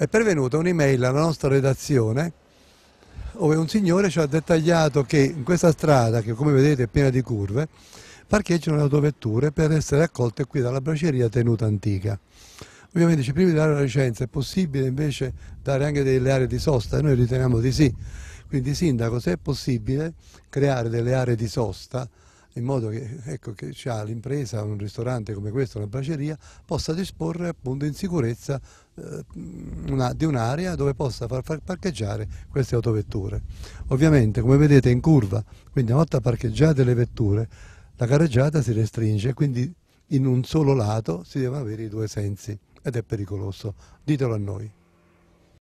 è pervenuta un'email alla nostra redazione dove un signore ci ha dettagliato che in questa strada, che come vedete è piena di curve, parcheggiano le autovetture per essere accolte qui dalla braceria tenuta antica. Ovviamente ci prima di dare la licenza, è possibile invece dare anche delle aree di sosta? Noi riteniamo di sì. Quindi sindaco, se è possibile creare delle aree di sosta, in modo che, ecco, che l'impresa, un ristorante come questo, una braceria, possa disporre appunto in sicurezza eh, una, di un'area dove possa far, far, parcheggiare queste autovetture. Ovviamente come vedete in curva, quindi una volta parcheggiate le vetture, la carreggiata si restringe, quindi in un solo lato si devono avere i due sensi ed è pericoloso, ditelo a noi.